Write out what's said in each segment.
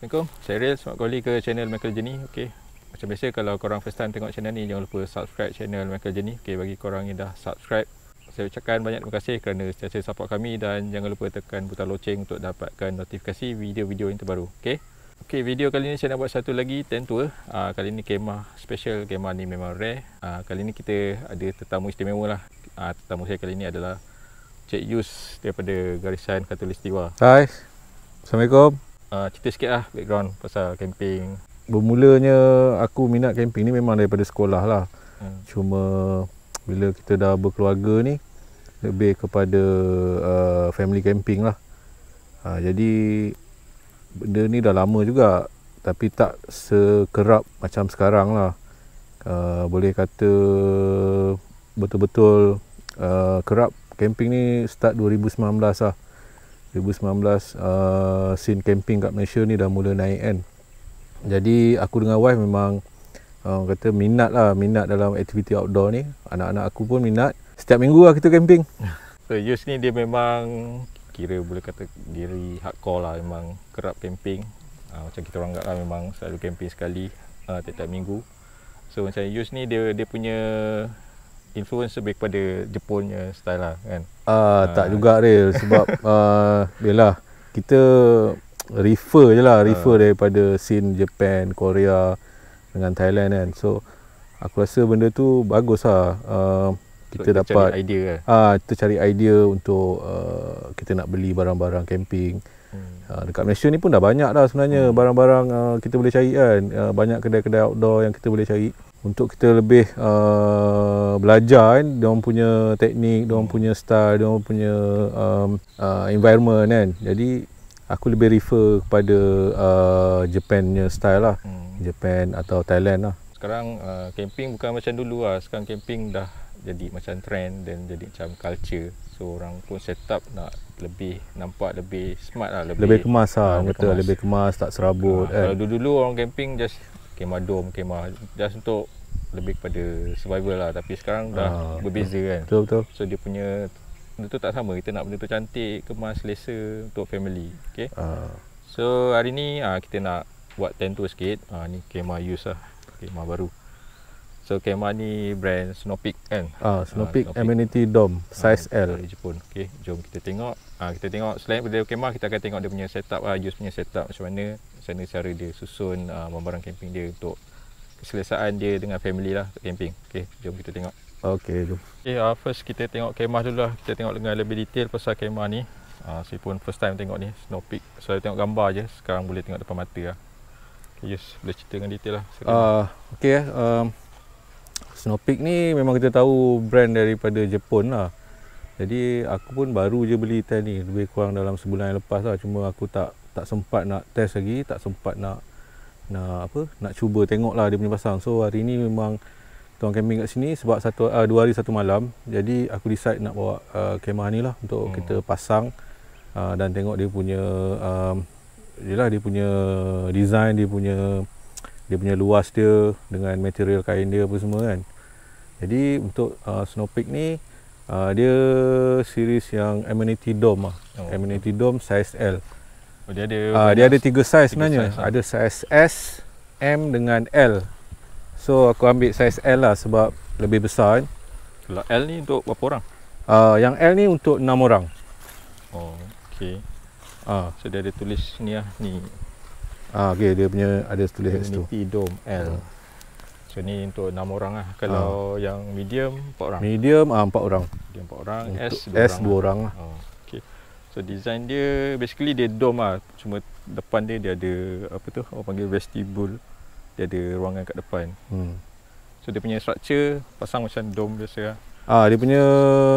Assalamualaikum. Saya Real semak Goli ke channel Michael Jenny. Okey. Macam biasa kalau korang first time tengok channel ni jangan lupa subscribe channel Michael Jenny. Okey bagi korang yang dah subscribe saya ucapkan banyak terima kasih kerana sentiasa support kami dan jangan lupa tekan butang loceng untuk dapatkan notifikasi video-video yang terbaru. Okey. Okey, video kali ni saya nak buat satu lagi tent tour. Uh, kali ni kemah special, kemah ni memang rare. Uh, kali ni kita ada tetamu istimewa lah. Uh, tetamu saya kali ni adalah Cik Yus daripada Garisan Katulistiwa. Hai. Assalamualaikum uh, cerita sikit lah background pasal camping. Bermulanya aku minat camping ni memang daripada sekolah lah. Hmm. Cuma bila kita dah berkeluarga ni lebih kepada uh, family camping lah. Uh, jadi benda ni dah lama juga tapi tak sekerap macam sekarang lah. Uh, boleh kata betul-betul uh, kerap camping ni start 2019 lah. 2019 uh, scene camping kat Malaysia ni dah mula naik kan jadi aku dengan wife memang uh, kata minat lah minat dalam aktiviti outdoor ni anak-anak aku pun minat setiap minggu lah kita camping so Yus ni dia memang kira boleh kata diri hardcore lah memang kerap camping uh, macam kita orang lah memang selalu camping sekali uh, tiap-tiap minggu so macam Yus ni dia dia punya influence lebih pada Jepun uh, style lah kan. Ah uh, uh, tak ah. juga real sebab uh, ah, a kita refer je lah refer uh. daripada scene Japan, Korea dengan Thailand kan. So aku rasa benda tu bagus lah uh, kita, kita dapat cari idea lah. ah uh, kita cari idea untuk uh, kita nak beli barang-barang camping. Hmm. Uh, dekat Malaysia ni pun dah banyak dah sebenarnya hmm. barang-barang uh, kita boleh cari kan. Uh, banyak kedai-kedai outdoor yang kita boleh cari untuk kita lebih uh, belajar kan dia orang punya teknik dia orang hmm. punya style dia orang punya um, uh, environment kan jadi aku lebih refer kepada uh, Japan punya style lah hmm. Japan atau Thailand lah sekarang uh, camping bukan macam dulu lah sekarang camping dah jadi macam trend dan jadi macam culture so orang pun set up nak lebih nampak lebih smart lah lebih, lebih kemas lah ah, betul kemas. lebih kemas tak serabut uh, kan. dulu-dulu orang camping just kemah dom, kemah just untuk lebih kepada survival lah tapi sekarang dah ha, berbeza betul, kan. Betul betul. So dia punya benda tu tak sama. Kita nak benda tu cantik, kemas, selesa untuk family. Okay. Ha. So hari ni ha, kita nak buat tentu tu sikit. Ha, ni kemah use lah. Kemah baru. So kamera ni brand Snowpeak kan? Ah, ah Snowpeak, uh, Amenity Dome ah, size ah, L. Dari Jepun. Okey, jom kita tengok. Ah, kita tengok selain daripada kamera kita akan tengok dia punya setup ah, uh, punya setup macam mana. Sana cara dia susun uh, barang-barang camping dia untuk keselesaan dia dengan family lah untuk camping. Okey, jom kita tengok. Okey, jom. Okey, ah first kita tengok kemah dulu lah. Kita tengok dengan lebih detail pasal kemah ni. Ah, uh, saya pun first time tengok ni Snowpeak. Saya so, tengok gambar je, sekarang boleh tengok depan mata lah. Okay, yes, boleh cerita dengan detail lah. Ah, uh, eh, okey um, Snowpeak ni memang kita tahu brand daripada Jepun lah jadi aku pun baru je beli tan ni lebih kurang dalam sebulan yang lepas lah cuma aku tak tak sempat nak test lagi tak sempat nak nak apa nak cuba tengok lah dia punya pasang so hari ni memang tuan camping kat sini sebab satu uh, dua hari satu malam jadi aku decide nak bawa uh, ah, kamera ni lah untuk hmm. kita pasang uh, dan tengok dia punya um, yelah dia punya design dia punya dia punya luas dia dengan material kain dia apa semua kan jadi untuk uh, Snowpeak ni uh, dia series yang amenity dome ah. oh. amenity dome size L oh, dia ada uh, dia ada tiga size tiga sebenarnya size, ah. ada size S M dengan L so aku ambil size L lah sebab lebih besar kan kalau L ni untuk berapa orang uh, yang L ni untuk enam orang oh okey ah uh. so dia ada tulis ni lah ni Ah, okay, dia punya ada tulis Unity tu. Unity Dome L. Ha. So ni untuk enam orang lah. Kalau ha. yang medium empat orang. Medium ah empat orang. Dia empat orang, S dua orang. S 2 lah. orang lah. Oh, ah, okay. So design dia basically dia dome lah. Cuma depan dia dia ada apa tu? Orang panggil vestibule. Dia ada ruangan kat depan. Hmm. So dia punya structure pasang macam dome biasa lah. Ah, dia punya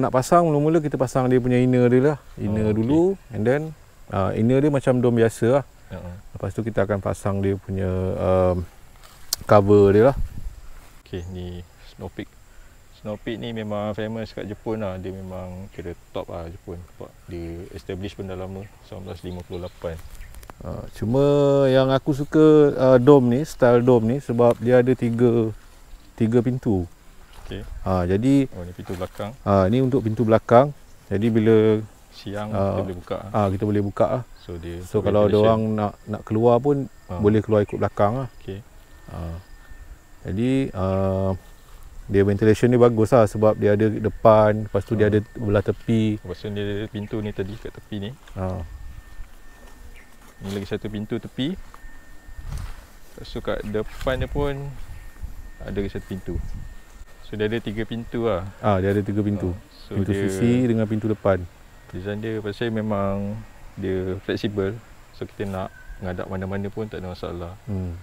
nak pasang mula-mula kita pasang dia punya inner dia lah. Inner oh, okay. dulu and then ah, inner dia macam dome biasa Uh-huh. Lepas tu kita akan pasang dia punya um, cover dia lah. Okay ni Snow Peak. Snow Peak ni memang famous kat Jepun lah. Dia memang kira top lah Jepun. Sebab dia establish pun dah lama. 1958. Uh, ha, cuma yang aku suka uh, dome ni, style dome ni sebab dia ada tiga tiga pintu. Okay. Ha, jadi oh ni pintu belakang. Ha, ni untuk pintu belakang. Jadi bila siang uh, kita boleh buka ah uh, kita boleh buka lah so dia so kalau ada orang nak nak keluar pun uh. boleh keluar ikut belakang lah okey uh. Ah. jadi uh, dia ventilation ni bagus lah sebab dia ada depan lepas tu uh. dia ada belah tepi lepas tu dia ada pintu ni tadi kat tepi ni ha uh. ni lagi satu pintu tepi lepas tu kat depan dia pun ada lagi satu pintu so dia ada tiga pintu ah. ah uh, dia ada tiga pintu uh. So pintu dia, sisi dengan pintu depan Design dia pasal memang dia fleksibel. So kita nak ngadap mana-mana pun tak ada masalah. Hmm.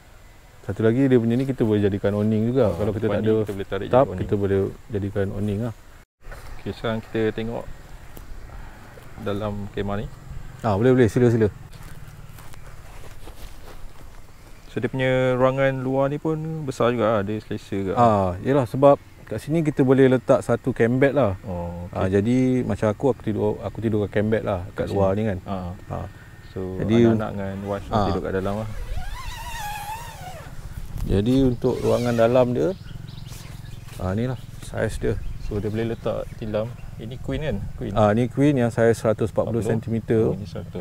Satu lagi dia punya ni kita boleh jadikan awning juga. Ha, Kalau kita tak ada kita boleh tarik tap, kita boleh jadikan awning lah. Okay, sekarang kita tengok dalam kemah ni. Ah ha, boleh boleh sila sila. So dia punya ruangan luar ni pun besar juga lah. ada dia selesa juga. Ah ha, yalah sebab Kat sini kita boleh letak satu kembet lah. Oh, ah, okay. ha, jadi macam aku aku tidur aku tidur kat camp lah kat, kat luar sini. ni kan. Ha. ha. So jadi, anak-anak dengan wife ha. tidur kat dalam lah. Jadi untuk ruangan dalam dia ha, ni lah saiz dia. So dia boleh letak tilam. Ini queen kan? Queen. Ah ha, ni queen yang saiz 140 cm.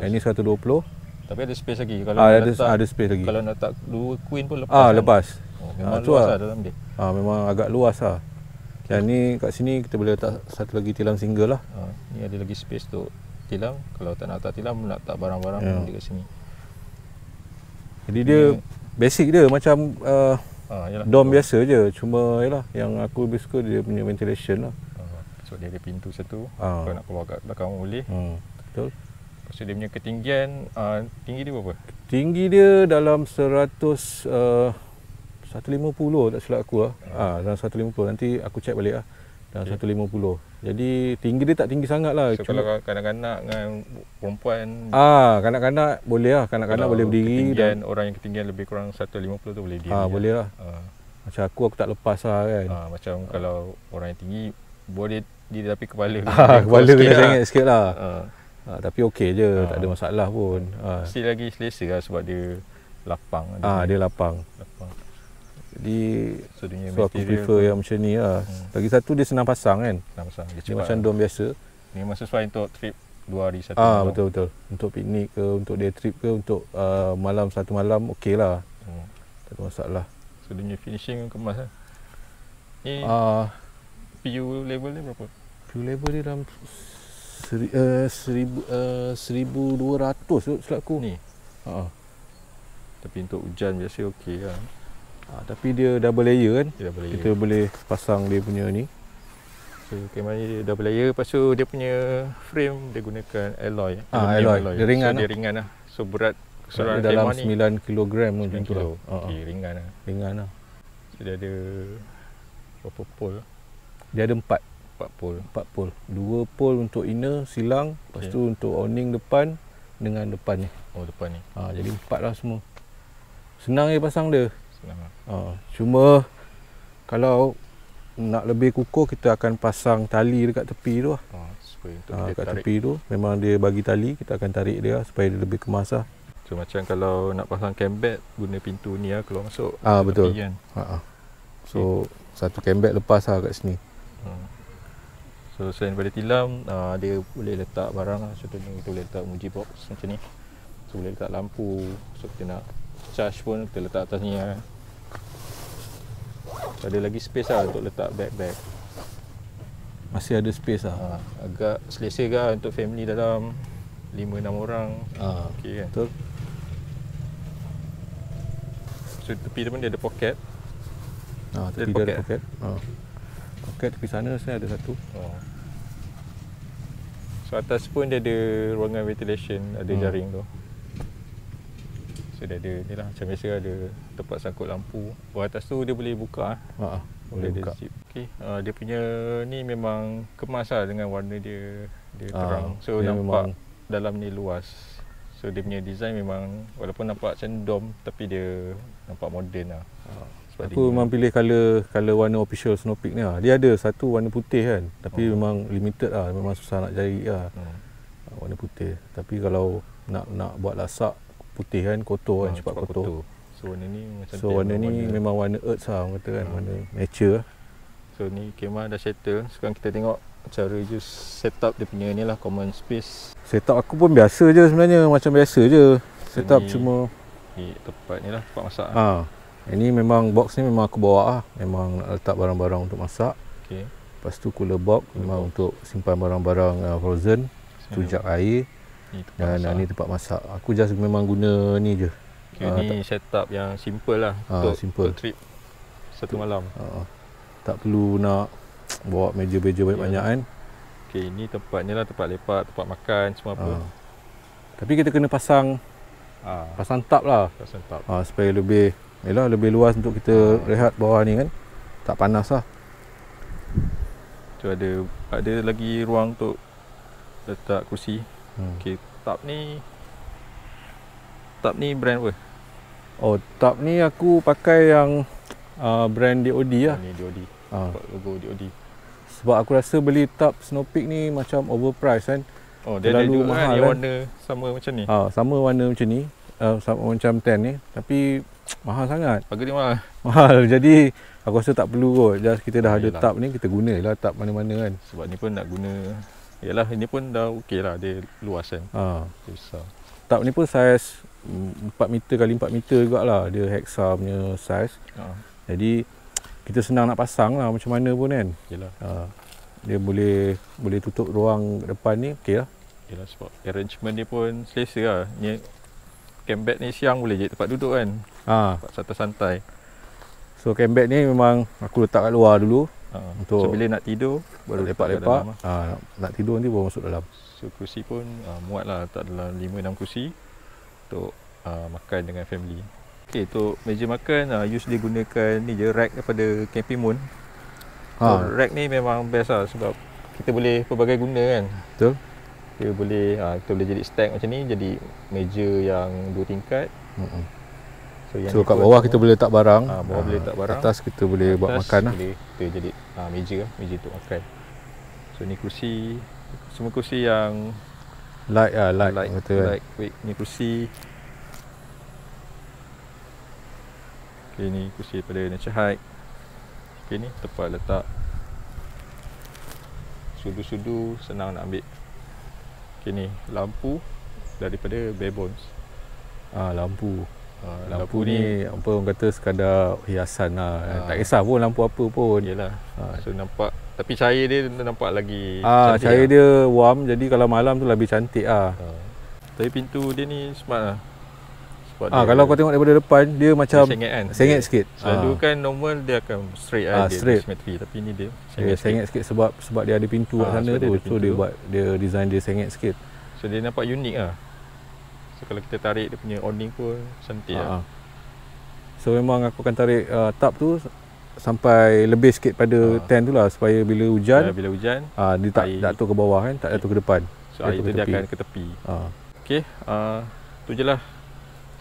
Ini 120. Tapi ada space lagi kalau ha, nak ada, letak, ada space lagi. Kalau nak letak dua queen pun lepas. Ah ha, kan? lepas. Oh, memang ha, luas lah. lah dalam dia. Ah memang agak luas lah. Dan ni kat sini kita boleh letak satu lagi tilam single lah. Ha, ni ada lagi space tu tilam. Kalau tak nak letak tilam, nak tak barang-barang yeah. dekat sini. Jadi ni, dia basic dia macam uh, ha, dom biasa je. Cuma yalah, hmm. yang aku lebih suka dia punya ventilation lah. Ha, so dia ada pintu satu. Ha. Kalau nak keluar kat belakang boleh. Ha, betul. Lepas so, dia punya ketinggian, uh, tinggi dia berapa? Tinggi dia dalam 100... Uh, 150 tak silap aku lah. Ya. Ah ha, dalam 150 nanti aku check balik ah Dalam okay. Ya. 150. Jadi tinggi dia tak tinggi sangat lah. So, Cuma, kalau kanak-kanak dengan perempuan. Ah, ha, kanak-kanak boleh lah. Kanak-kanak boleh berdiri. Dan orang yang ketinggian lebih kurang 150 tu boleh berdiri. Ah, lah. boleh lah. Ha. Macam aku, aku tak lepas lah kan. Ah, ha, macam ha. kalau orang yang tinggi boleh diri tapi kepala. Ha, kepala kena lah. sengit lah. sikit lah. Ha. Ha, tapi okey je. Ha. Tak ada masalah pun. Ha. lagi selesa lah sebab dia lapang. Ah, ha, dia lapang. Ha. Jadi so, dia so aku prefer pun. yang macam ni lah. Hmm. Lagi satu dia senang pasang kan. Senang pasang. Dia, dia macam dom biasa. Ni memang sesuai untuk trip dua hari satu ah, Betul betul. Untuk piknik ke, untuk day trip ke, untuk uh, malam satu malam okey lah. Hmm. Tak ada masalah. So dia punya finishing kemas lah. Ni ah. PU level dia berapa? PU level dia dalam seri, uh, seribu, uh, seribu dua ratus tu selaku. Ni? Haa. Ah. Tapi untuk hujan biasa okey lah. Ha, tapi dia double layer kan. Dia double layer. Kita boleh pasang dia punya ni. So kamera dia double layer lepas tu dia punya frame dia gunakan alloy. Ah ha, alloy. alloy. Dia ringan. So, Dia lah. ringan lah. So berat keseluruhan dalam 9 ni, kg macam tu lah. Okay, ah, ah. ringan lah. Ringan lah. So, dia ada berapa pole? Dia ada empat. Empat pole. Empat pole. Dua pole untuk inner silang. Lepas okay. Ya. tu untuk awning depan dengan depan ni. Oh depan ni. Ha, jadi empat lah semua. Senang je pasang dia. Ha, cuma kalau nak lebih kukuh kita akan pasang tali dekat tepi tu lah. Ha, supaya untuk ah, tepi tu memang dia bagi tali kita akan tarik dia lah supaya dia lebih kemas lah. So, macam kalau nak pasang kembet guna pintu ni lah keluar masuk. Ah ha, betul. Kan. Ha, ha. So okay. satu kembet lepas lah kat sini. Ha. So selain daripada tilam uh, dia boleh letak barang lah. Contohnya kita boleh letak muji box macam ni. So boleh letak lampu. So kita nak charge pun kita letak atas ni lah ada lagi space lah untuk letak bag-bag Masih ada space lah ha. Agak selesa ke untuk family dalam 5-6 orang ha. Ah. okay, kan? Betul So tepi tu pun dia ada pocket. ha, Tepi dia ada, pocket. ada poket ha. Poket tepi sana saya ada satu ha. So atas pun dia ada ruangan ventilation Ada ha. jaring tu So dia ada ni lah Macam biasa ada tempat sangkut lampu Oh atas tu dia boleh buka ah. Ha, boleh, boleh buka okay. uh, Dia punya ni memang kemas lah dengan warna dia Dia ah, terang So dia nampak memang... dalam ni luas So dia punya design memang Walaupun nampak macam dom Tapi dia nampak moden lah ha. Aku dia memang dia. pilih color, color warna official Snowpeak ni lah Dia ada satu warna putih kan Tapi oh. memang limited lah Memang susah nak cari lah hmm. Ah, warna putih Tapi kalau nak nak buat lasak putih kan kotor kan ha, cepat, cepat kotor. kotor so warna ni macam so warna ni warna memang warna earth lah orang kata kan ha. warna nature lah so ni kemah dah settle sekarang kita tengok cara je set up dia punya ni lah common space set up aku pun biasa je sebenarnya macam biasa je set up so, cuma ni tempat ni lah tempat masak ha. Lah. Ah. ini memang box ni memang aku bawa lah memang nak letak barang-barang untuk masak ok lepas tu cooler box cooler memang box. untuk simpan barang-barang uh, frozen tujak air tempat dan masak. ni tempat masak aku just memang guna ni je ini ah, uh, setup yang simple lah uh, untuk simple. trip satu malam uh, tak perlu nak bawa meja beja banyak-banyak yeah. kan Okay, ini tempatnya lah tempat lepak tempat makan semua apa tapi kita kena pasang uh, pasang tap lah pasang tap uh, supaya lebih yalah, lebih luas untuk kita uh. rehat bawah ni kan tak panas lah tu ada ada lagi ruang untuk letak kursi hmm. Okay Top ni Top ni brand apa? Oh top ni aku pakai yang uh, Brand DOD lah Ini DOD ha. Logo DOD Sebab aku rasa beli top Snowpeak ni Macam overpriced kan Oh dia Terlalu ada juga kan, kan warna sama macam ni ha, Sama warna macam ni uh, sama Macam tan ni Tapi Mahal sangat Harga dia mahal Mahal Jadi Aku rasa tak perlu kot Just kita dah Yalah. ada tap ni Kita lah tap mana-mana kan Sebab ni pun nak guna Yalah ini pun dah okey lah dia luas kan. Ha. Besar. Tap ni pun saiz 4 meter kali 4 meter juga lah dia hexa punya saiz. Ha. Jadi kita senang nak pasang lah macam mana pun kan. Yalah. Ha. Ah, dia boleh boleh tutup ruang depan ni okey lah. Yalah sebab arrangement dia pun selesa lah. Ni Kembet ni siang boleh je tempat duduk kan. Ha. Tempat santai-santai. So kembet ni memang aku letak kat luar dulu. Ah, untuk so, bila nak tidur baru lepak-lepak lepak, ah. ah, nak, nak tidur nanti baru masuk dalam. So kerusi pun uh, muat lah tak dalam 5 6 kerusi untuk uh, makan dengan family. Okey, tu meja makan Use usually gunakan ni je rack daripada Camping Moon. Ha. So, rack ni memang best lah sebab kita boleh pelbagai guna kan. Betul. Kita boleh uh, kita boleh jadi stack macam ni jadi meja yang dua tingkat. Hmm. So, so kat bawah kita boleh letak barang. Ha, bawah ha, boleh letak ah, barang. Atas kita boleh atas buat makan. Lah. Boleh, lah. Kita jadi ha, meja lah. Meja tu. makan. So ni kerusi. Semua kursi yang... Light lah. Light. Light. Kata, kan. light. Kan. Wait, ni kerusi. Okay, ni kerusi daripada Nature Hike. Okay, ni tempat letak. Sudu-sudu senang nak ambil. Okay, ni lampu daripada Bare Bones. Ah, lampu. Ah, lampu, lampu ni, ni apa orang kata sekadar hiasan lah ha. tak kisah pun lampu apa pun yalah ha. Ah. so nampak tapi cahaya dia nampak lagi ha, cantik cahaya lah. dia warm jadi kalau malam tu lebih cantik lah ha. tapi pintu dia ni smart lah Ah ha, kalau kau tengok daripada depan dia macam dia sengit kan. Sengit dia, sikit. Selalu kan normal dia akan straight ah ha, dia straight. simetri. tapi ni dia sengit, yeah, sengit sikit. sebab sebab dia ada pintu ha, kat sana tu. Dia so dia buat dia design dia sengit sikit. So dia nampak unik ah. So kalau kita tarik dia punya awning pun cantik uh-huh. lah. Ah, ah. So memang aku akan tarik uh, tap tu sampai lebih sikit pada uh-huh. tent tu lah supaya bila hujan ya, bila hujan uh, dia tak air. jatuh ke bawah kan, tak jatuh ke depan. So dia air tu dia tepi. akan ke tepi. Ha. Uh-huh. Okey, uh, tu je lah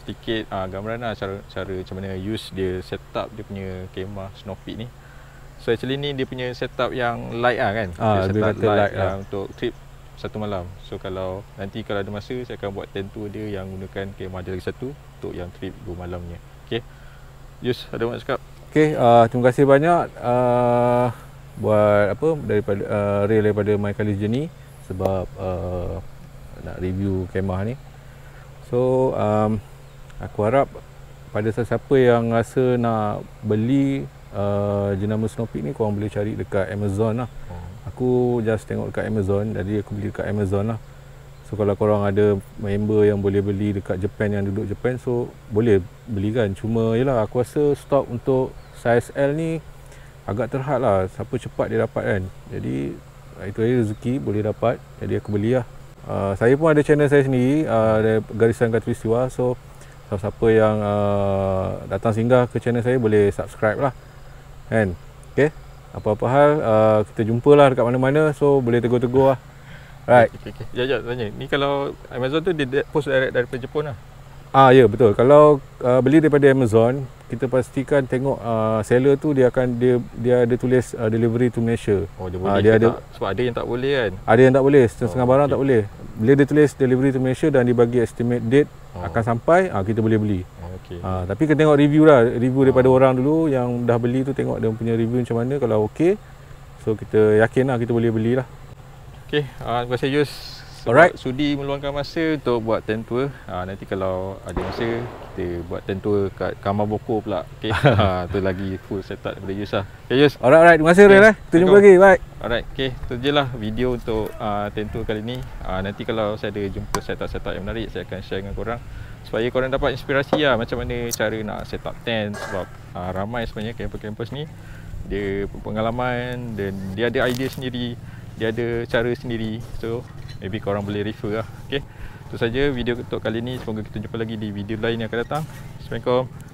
sedikit uh, gambaran lah cara, cara macam mana use dia setup dia punya kemah snow pit ni. So actually ni dia punya setup yang light lah kan. Uh, dia setup light, light lah. lah untuk trip satu malam so kalau nanti kalau ada masa saya akan buat tent tour dia yang gunakan kemah dia lagi satu untuk yang trip dua malamnya Okay, Yus ada nak cakap ok uh, terima kasih banyak uh, buat apa daripada uh, rail daripada My Colors Journey sebab uh, nak review kemah ni so um, aku harap pada sesiapa yang rasa nak beli uh, jenama Snow Peak ni korang boleh cari dekat Amazon lah aku just tengok dekat Amazon jadi aku beli dekat Amazon lah so kalau korang ada member yang boleh beli dekat Japan yang duduk Japan so boleh beli kan cuma yelah aku rasa stock untuk size L ni agak terhad lah siapa cepat dia dapat kan jadi itu aja rezeki boleh dapat jadi aku beli lah uh, saya pun ada channel saya sendiri ah, ada uh, garisan katulistiwa so siapa-siapa yang uh, datang singgah ke channel saya boleh subscribe lah kan okay apa-apa hal uh, kita lah dekat mana-mana so boleh tegur-tegur lah right okay, okay. Jat, jat, tanya ni kalau Amazon tu dia post direct daripada Jepun lah ah ya yeah, betul kalau uh, beli daripada Amazon kita pastikan tengok uh, seller tu dia akan dia dia ada tulis uh, delivery to Malaysia oh dia boleh uh, dia ada, sebab ada yang tak boleh kan ada yang tak boleh setengah oh, barang okay. tak boleh bila dia tulis delivery to Malaysia dan dibagi estimate date oh. akan sampai uh, kita boleh beli okay. ha, ah, tapi kena tengok review lah review ha. daripada ah. orang dulu yang dah beli tu tengok dia punya review macam mana kalau okey so kita yakin lah kita boleh beli lah okey ha, terima kasih Yus Alright. sudi meluangkan masa untuk buat time tour ha, nanti kalau ada masa kita buat time tour kat kamar boko pula okey ha, tu lagi full set up daripada Yus lah okay, Yus alright alright terima kasih okay. Ray, eh. kita jumpa lagi bye alright okay, tu je lah video untuk uh, time kali ni ha, nanti kalau saya ada jumpa set up-set up yang menarik saya akan share dengan korang supaya korang dapat inspirasi lah macam mana cara nak set up tent sebab uh, ramai sebenarnya campus-campus ni dia pengalaman dan dia ada idea sendiri dia ada cara sendiri so maybe korang boleh refer lah okay. itu saja video untuk kali ni semoga kita jumpa lagi di video lain yang akan datang Assalamualaikum